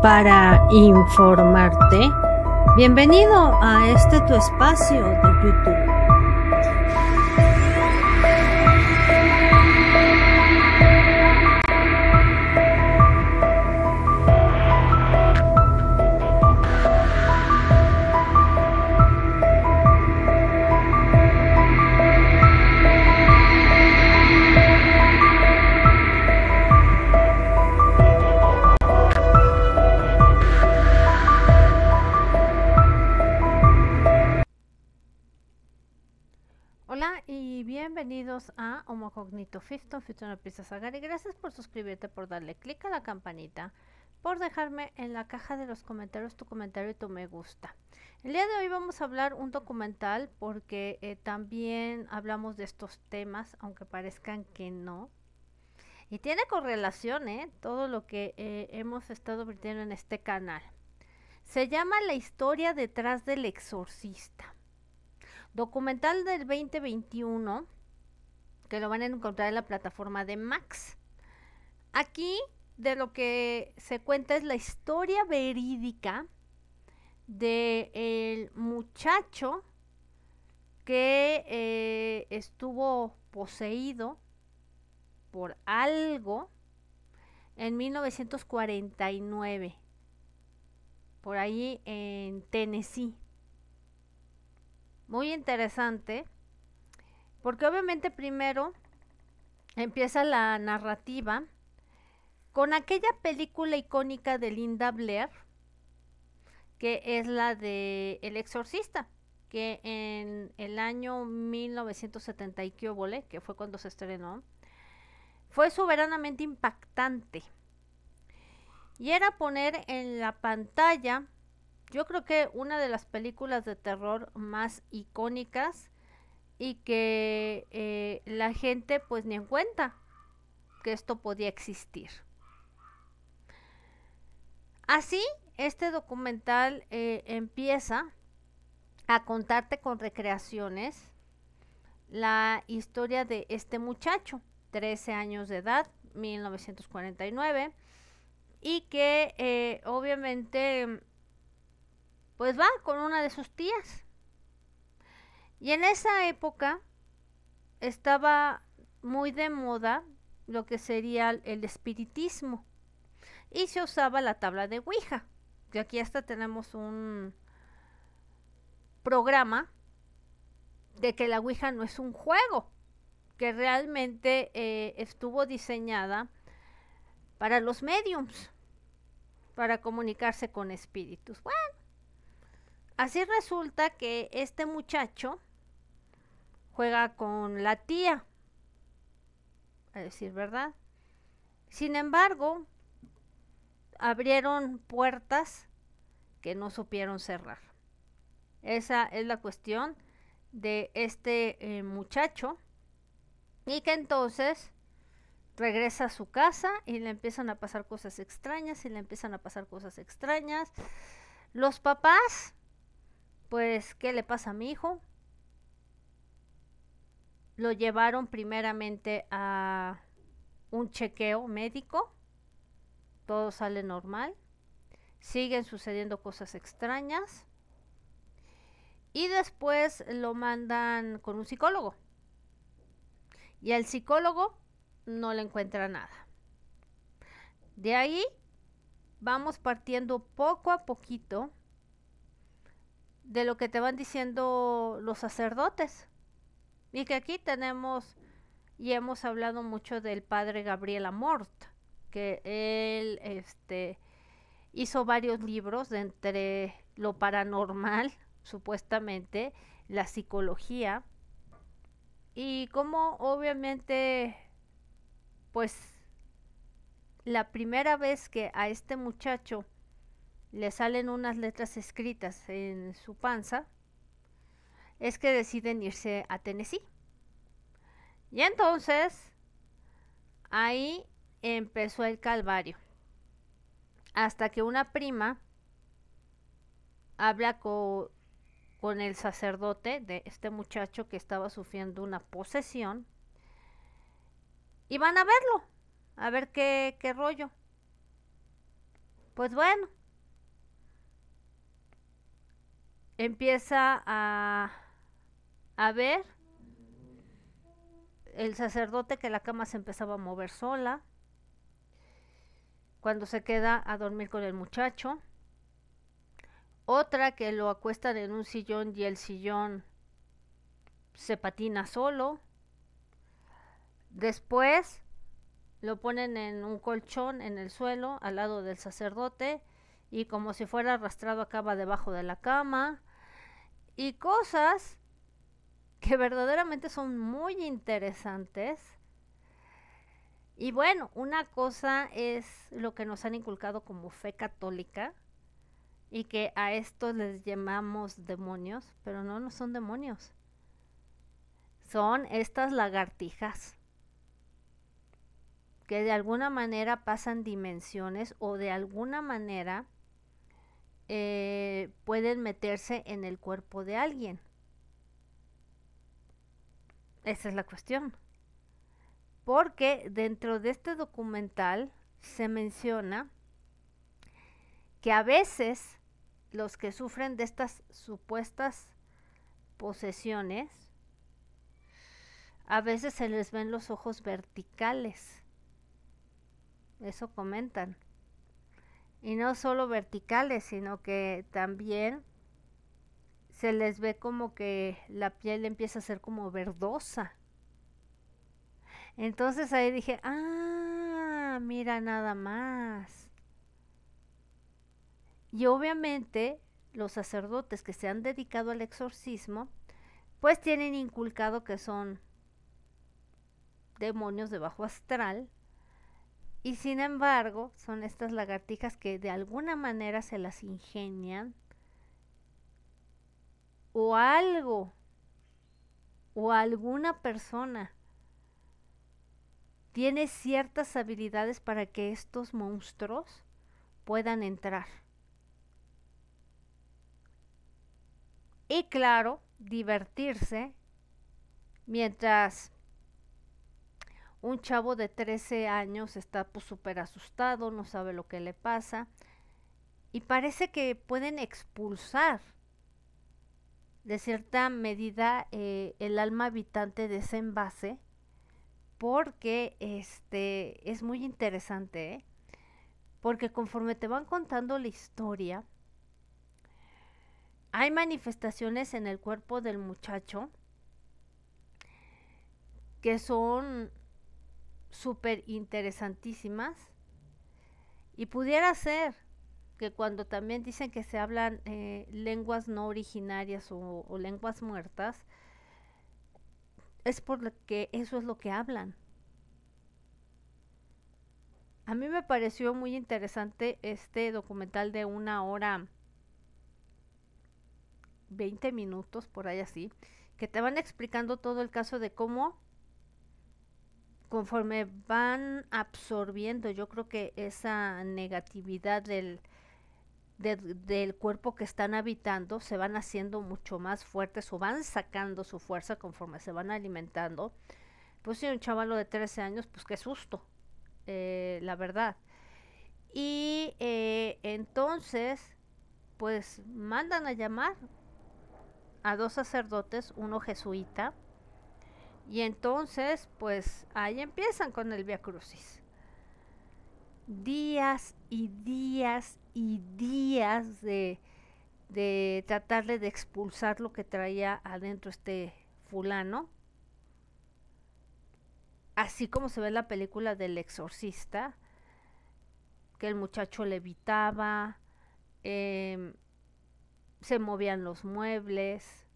para informarte. Bienvenido a este tu espacio de YouTube. a Homo Cognito Fisto, y Gracias por suscribirte, por darle click a la campanita, por dejarme en la caja de los comentarios tu comentario y tu me gusta. El día de hoy vamos a hablar un documental porque eh, también hablamos de estos temas, aunque parezcan que no. Y tiene correlación ¿eh? todo lo que eh, hemos estado vertiendo en este canal. Se llama La historia detrás del exorcista. Documental del 2021 que lo van a encontrar en la plataforma de Max. Aquí de lo que se cuenta es la historia verídica del el muchacho que eh, estuvo poseído por algo en 1949, por ahí en Tennessee. Muy interesante porque obviamente primero empieza la narrativa con aquella película icónica de Linda Blair, que es la de El Exorcista, que en el año 1970 y que, que fue cuando se estrenó, fue soberanamente impactante. Y era poner en la pantalla, yo creo que una de las películas de terror más icónicas y que eh, la gente pues ni en cuenta que esto podía existir. Así, este documental eh, empieza a contarte con recreaciones la historia de este muchacho, 13 años de edad, 1949, y que eh, obviamente pues va con una de sus tías y en esa época estaba muy de moda lo que sería el espiritismo. Y se usaba la tabla de Ouija. Y aquí hasta tenemos un programa de que la Ouija no es un juego, que realmente eh, estuvo diseñada para los mediums, para comunicarse con espíritus. Bueno, así resulta que este muchacho juega con la tía, a decir verdad. Sin embargo, abrieron puertas que no supieron cerrar. Esa es la cuestión de este eh, muchacho y que entonces regresa a su casa y le empiezan a pasar cosas extrañas y le empiezan a pasar cosas extrañas. Los papás, pues, ¿qué le pasa a mi hijo? lo llevaron primeramente a un chequeo médico, todo sale normal, siguen sucediendo cosas extrañas y después lo mandan con un psicólogo. Y al psicólogo no le encuentra nada. De ahí vamos partiendo poco a poquito de lo que te van diciendo los sacerdotes. Y que aquí tenemos y hemos hablado mucho del padre Gabriel Amort, que él este, hizo varios libros entre lo paranormal, supuestamente, la psicología, y como obviamente, pues, la primera vez que a este muchacho le salen unas letras escritas en su panza, es que deciden irse a Tennessee. Y entonces, ahí empezó el calvario. Hasta que una prima habla con, con el sacerdote de este muchacho que estaba sufriendo una posesión. Y van a verlo, a ver qué, qué rollo. Pues bueno, empieza a a ver el sacerdote que la cama se empezaba a mover sola, cuando se queda a dormir con el muchacho, otra que lo acuestan en un sillón y el sillón se patina solo, después lo ponen en un colchón en el suelo al lado del sacerdote y como si fuera arrastrado acaba debajo de la cama y cosas que verdaderamente son muy interesantes. Y bueno, una cosa es lo que nos han inculcado como fe católica y que a estos les llamamos demonios, pero no, no son demonios. Son estas lagartijas que de alguna manera pasan dimensiones o de alguna manera eh, pueden meterse en el cuerpo de alguien. Esa es la cuestión. Porque dentro de este documental se menciona que a veces los que sufren de estas supuestas posesiones, a veces se les ven los ojos verticales. Eso comentan. Y no solo verticales, sino que también se les ve como que la piel empieza a ser como verdosa. Entonces ahí dije, ah, mira nada más. Y obviamente los sacerdotes que se han dedicado al exorcismo, pues tienen inculcado que son demonios de bajo astral. Y sin embargo, son estas lagartijas que de alguna manera se las ingenian o algo o alguna persona tiene ciertas habilidades para que estos monstruos puedan entrar. Y claro, divertirse mientras un chavo de 13 años está pues, súper asustado, no sabe lo que le pasa y parece que pueden expulsar de cierta medida eh, el alma habitante de ese envase porque este es muy interesante ¿eh? porque conforme te van contando la historia hay manifestaciones en el cuerpo del muchacho que son súper interesantísimas y pudiera ser que cuando también dicen que se hablan eh, lenguas no originarias o, o, lenguas muertas, es porque eso es lo que hablan. A mí me pareció muy interesante este documental de una hora 20 minutos, por ahí así, que te van explicando todo el caso de cómo conforme van absorbiendo, yo creo que esa negatividad del, del cuerpo que están habitando se van haciendo mucho más fuertes o van sacando su fuerza conforme se van alimentando. Pues si un chavalo de 13 años, pues qué susto, eh, la verdad. Y eh, entonces, pues mandan a llamar a dos sacerdotes, uno jesuita, y entonces, pues ahí empiezan con el Via Crucis días y días y días de, tratarle de expulsar lo que traía adentro este fulano. Así como se ve en la película del exorcista, que el muchacho levitaba, em, se movían los muebles,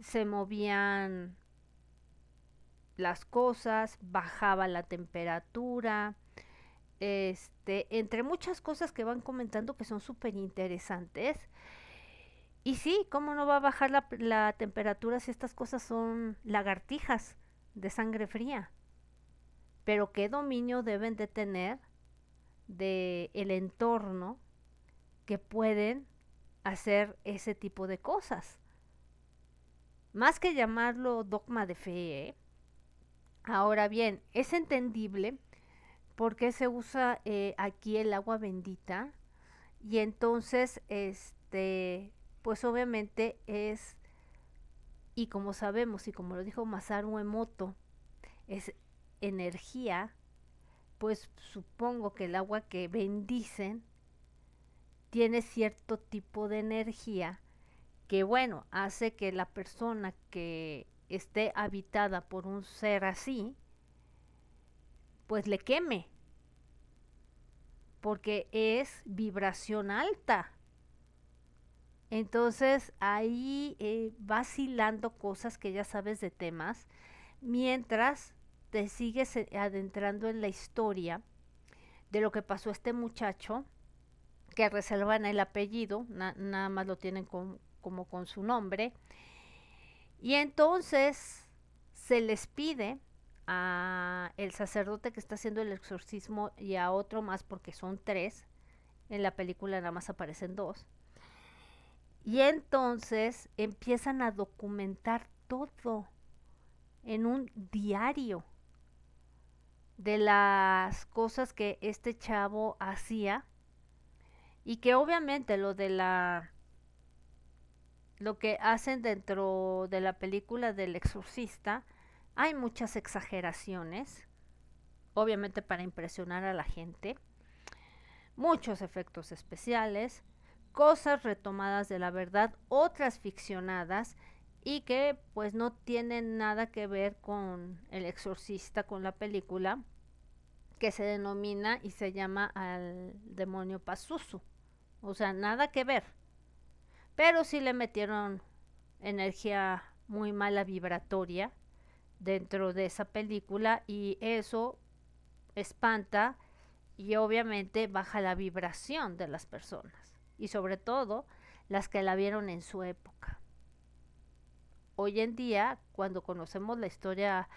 se movían las cosas, bajaba la temperatura, este, entre muchas cosas que van comentando que son súper interesantes. Y sí, ¿cómo no va a bajar la, temperatura si estas cosas son lagartijas de sangre fría? Pero qué dominio deben de tener del el entorno que pueden hacer ese tipo de cosas. Más que llamarlo dogma de fe, ¿eh? ahora bien, es entendible por qué se usa eh, aquí el agua bendita. Y entonces, este, pues obviamente es, y como sabemos, y como lo dijo Masaru Emoto, es energía, pues supongo que el agua que bendicen tiene cierto tipo de energía que bueno, hace que la persona que esté habitada por un ser así, pues le queme. Porque es vibración alta. Entonces ahí eh, vacilando cosas que ya sabes de temas, mientras te sigues eh, adentrando en la historia de lo que pasó a este muchacho, que reservan el apellido, nada más lo tienen como con su nombre, y entonces se les pide a el sacerdote que está haciendo el exorcismo y a otro más porque son tres. En la película nada más aparecen dos. Y entonces empiezan a documentar todo en un diario de las cosas que este chavo hacía y que obviamente lo de la lo que hacen dentro de la película del exorcista hay muchas exageraciones, obviamente para impresionar a la gente, muchos efectos especiales, cosas retomadas de la verdad, otras ficcionadas y que pues no tienen nada que ver con El exorcista, con la película que se denomina y se llama al demonio Pazuzu. O sea, nada que ver. Pero sí le metieron energía muy mala vibratoria dentro de esa película y eso espanta y obviamente baja la vibración de las personas y sobre todo las que la vieron en su época. Hoy en día, cuando conocemos la historia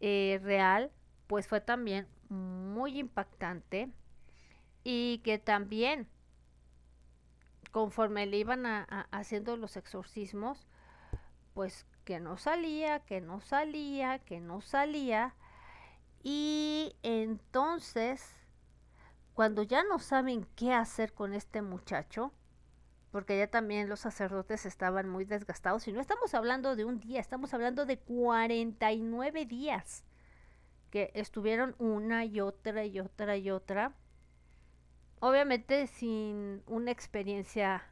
eh, real, pues fue también muy impactante y que también conforme le iban haciendo los exorcismos, pues que no salía, que no salía, que no salía. Y entonces, cuando ya no saben qué hacer con este muchacho, porque ya también los sacerdotes estaban muy desgastados, y no estamos hablando de un día, estamos hablando de 49 días que estuvieron una y otra y otra y otra, obviamente sin una experiencia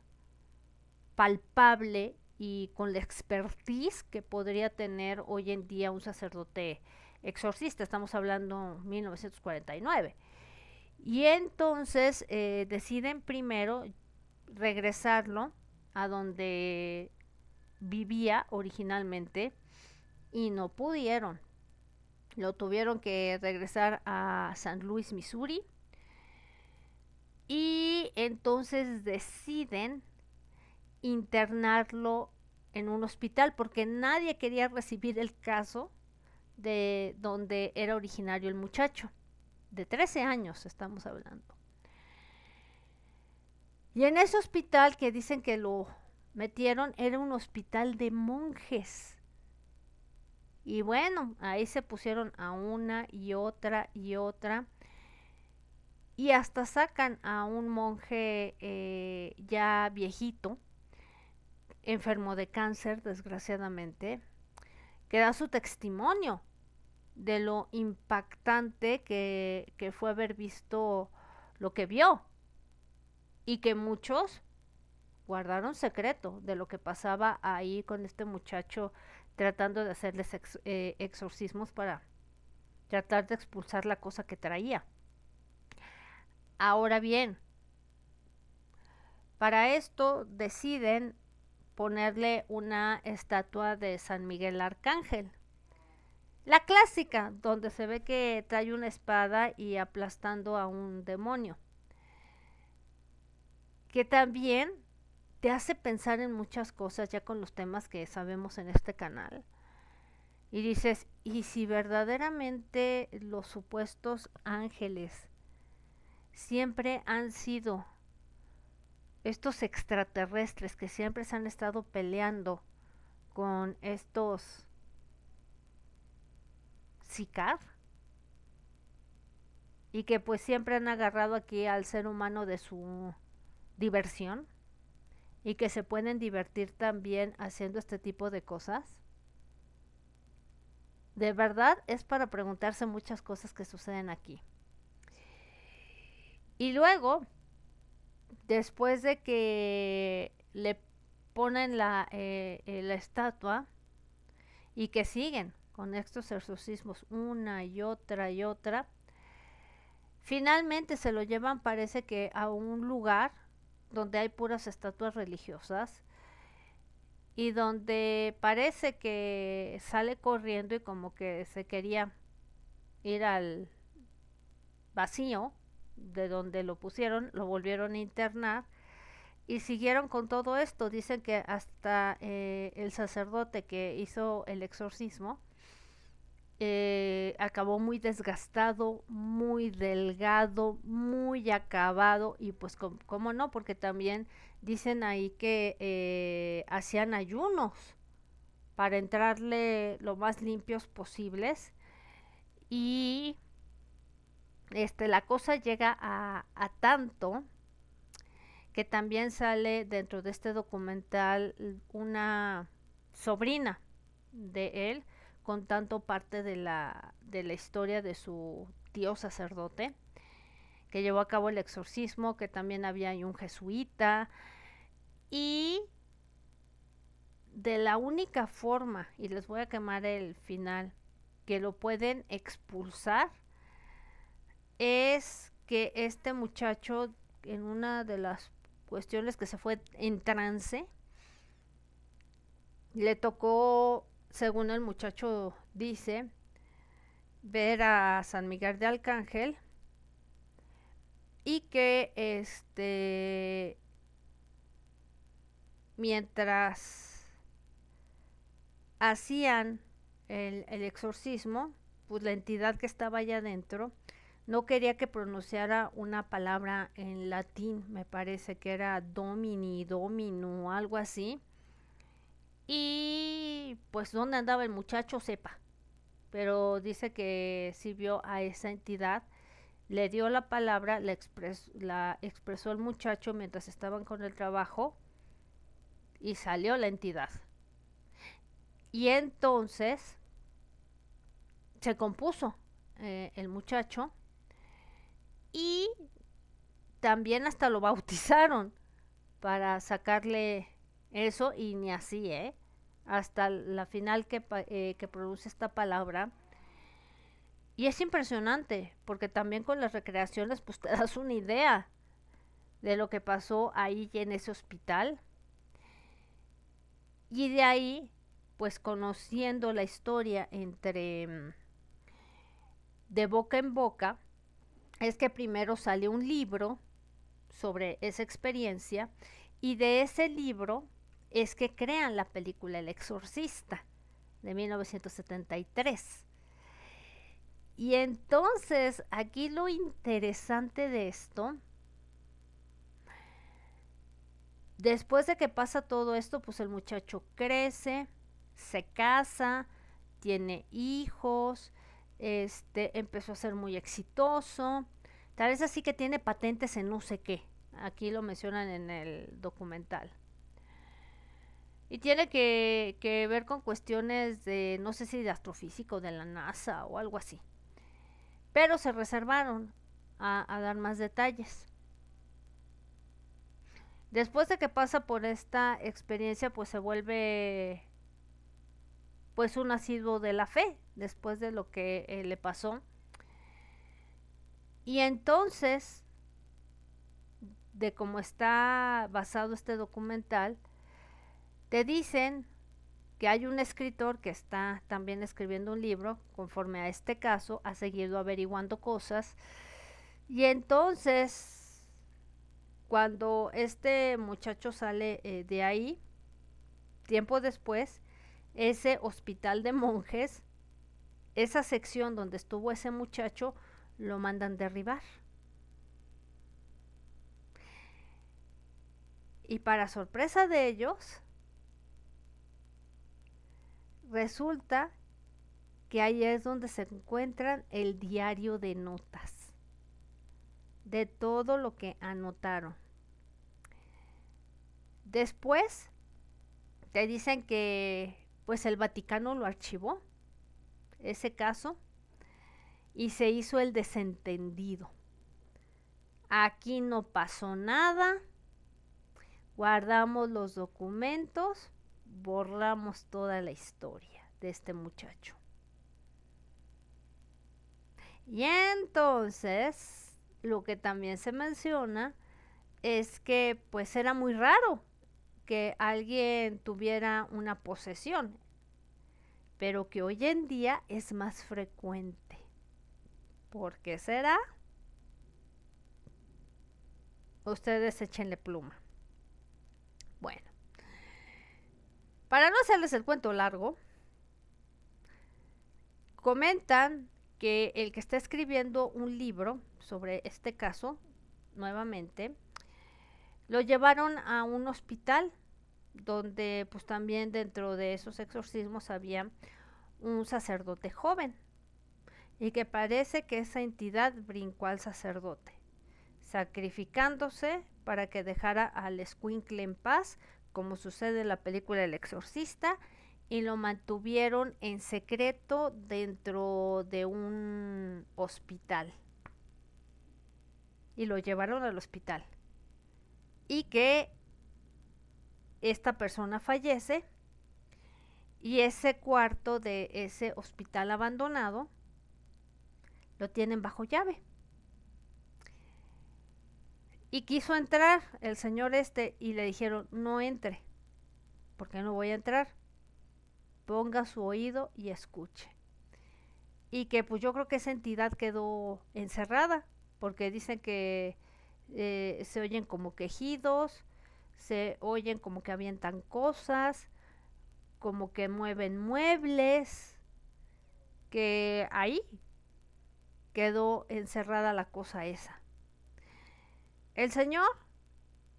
palpable y con la expertise que podría tener hoy en día un sacerdote exorcista. Estamos hablando 1949. Y entonces eh, deciden primero regresarlo a donde vivía originalmente y no pudieron. Lo tuvieron que regresar a San Luis, Missouri. Y entonces deciden internarlo en un hospital porque nadie quería recibir el caso de donde era originario el muchacho, de 13 años estamos hablando. Y en ese hospital que dicen que lo metieron era un hospital de monjes. Y bueno, ahí se pusieron a una y otra y otra. Y hasta sacan a un monje eh, ya viejito, enfermo de cáncer, desgraciadamente, que da su testimonio de lo impactante que, fue haber visto lo que vio y que muchos guardaron secreto de lo que pasaba ahí con este muchacho tratando de hacerles eh, exorcismos para tratar de expulsar la cosa que traía. Ahora bien, para esto deciden ponerle una estatua de San Miguel Arcángel. La clásica, donde se ve que trae una espada y aplastando a un demonio. Que también te hace pensar en muchas cosas ya con los temas que sabemos en este canal. Y dices, ¿y si verdaderamente los supuestos ángeles siempre han sido estos extraterrestres que siempre se han estado peleando con estos SICAR y que pues siempre han agarrado aquí al ser humano de su diversión y que se pueden divertir también haciendo este tipo de cosas. De verdad es para preguntarse muchas cosas que suceden aquí. Y luego después de que le ponen eh, eh, la, estatua y que siguen con estos exorcismos una y otra y otra, finalmente se lo llevan parece que a un lugar donde hay puras estatuas religiosas y donde parece que sale corriendo y como que se quería ir al vacío de donde lo pusieron, lo volvieron a internar y siguieron con todo esto. Dicen que hasta eh, el sacerdote que hizo el exorcismo eh, acabó muy desgastado, muy delgado, muy acabado y pues cómo no, porque también dicen ahí que eh, hacían ayunos para entrarle lo más limpios posibles y este, la cosa llega a, tanto que también sale dentro de este documental una sobrina de él contando parte de la, de la historia de su tío sacerdote que llevó a cabo el exorcismo, que también había un jesuita y de la única forma, y les voy a quemar el final, que lo pueden expulsar es que este muchacho en una de las cuestiones que se fue en trance, le tocó, según el muchacho dice, ver a San Miguel de Arcángel y que este mientras hacían el, el exorcismo, pues la entidad que estaba allá adentro no quería que pronunciara una palabra en latín, me parece que era domini, domino, algo así. Y pues dónde andaba el muchacho, sepa. Pero dice que sirvió a esa entidad, le dio la palabra, la, la expresó el muchacho mientras estaban con el trabajo y salió la entidad. Y entonces se compuso eh, el muchacho también hasta lo bautizaron para sacarle eso y ni así, ¿eh? Hasta la final eh, que, produce esta palabra. Y es impresionante, porque también con las recreaciones, pues te das una idea de lo que pasó ahí en ese hospital. Y de ahí, pues conociendo la historia entre mm, de boca en boca, es que primero sale un libro sobre esa experiencia y de ese libro es que crean la película El Exorcista de 1973. Y entonces aquí lo interesante de esto, después de que pasa todo esto, pues el muchacho crece, se casa, tiene hijos, este, empezó a ser muy exitoso, Tal vez así que tiene patentes en no sé qué. Aquí lo mencionan en el documental. Y tiene que, ver con cuestiones de, no sé si de astrofísico, de la NASA o algo así. Pero se reservaron a, dar más detalles. Después de que pasa por esta experiencia, pues se vuelve pues un asiduo de la fe, después de lo que eh, le pasó y entonces, de cómo está basado este documental, te dicen que hay un escritor que está también escribiendo un libro conforme a este caso, ha seguido averiguando cosas. Y entonces, cuando este muchacho sale eh, de ahí, tiempo después, ese hospital de monjes, esa sección donde estuvo ese muchacho, lo mandan derribar. Y para sorpresa de ellos, resulta que ahí es donde se encuentran el diario de notas de todo lo que anotaron. Después te dicen que pues el Vaticano lo archivó ese caso y se hizo el desentendido. Aquí no pasó nada, guardamos los documentos, borramos toda la historia de este muchacho. Y entonces, lo que también se menciona es que pues era muy raro que alguien tuviera una posesión, pero que hoy en día es más frecuente. ¿Por qué será? Ustedes échenle pluma. Bueno, para no hacerles el cuento largo, comentan que el que está escribiendo un libro sobre este caso, nuevamente, lo llevaron a un hospital donde pues también dentro de esos exorcismos había un sacerdote joven y que parece que esa entidad brincó al sacerdote, sacrificándose para que dejara al squinkle en paz, como sucede en la película El Exorcista, y lo mantuvieron en secreto dentro de un hospital. Y lo llevaron al hospital. Y que esta persona fallece y ese cuarto de ese hospital abandonado lo tienen bajo llave. Y quiso entrar el señor este y le dijeron, no entre, porque no voy a entrar. Ponga su oído y escuche. Y que pues yo creo que esa entidad quedó encerrada, porque dicen que eh, se oyen como quejidos, se oyen como que avientan cosas, como que mueven muebles, que ahí quedó encerrada la cosa esa. El señor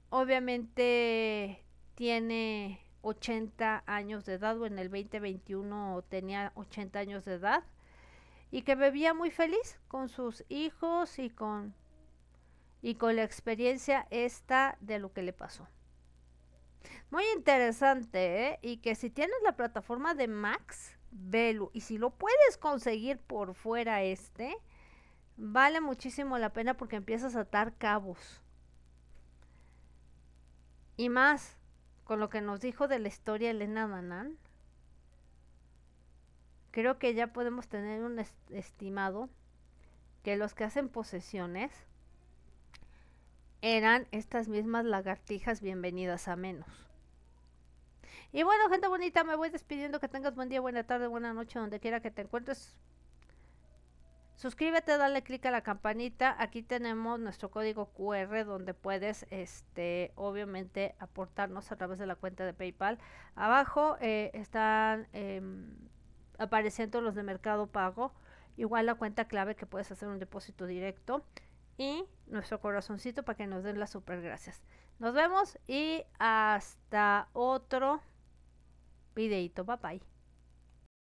obviamente tiene 80 años de edad o en el 2021 tenía 80 años de edad y que vivía muy feliz con sus hijos y con y con la experiencia esta de lo que le pasó. Muy interesante, ¿eh? Y que si tienes la plataforma de Max, velo. Y si lo puedes conseguir por fuera este, Vale muchísimo la pena porque empiezas a atar cabos. Y más, con lo que nos dijo de la historia Elena Danán, creo que ya podemos tener un estimado que los que hacen posesiones eran estas mismas lagartijas bienvenidas a menos. Y bueno, gente bonita, me voy despidiendo. Que tengas buen día, buena tarde, buena noche, donde quiera que te encuentres. Suscríbete, dale click a la campanita. Aquí tenemos nuestro código QR donde puedes, este, obviamente, aportarnos a través de la cuenta de PayPal. Abajo eh, están em, apareciendo los de Mercado Pago. Igual la cuenta clave que puedes hacer un depósito directo. Y nuestro corazoncito para que nos den las super gracias. Nos vemos y hasta otro videito. Bye bye.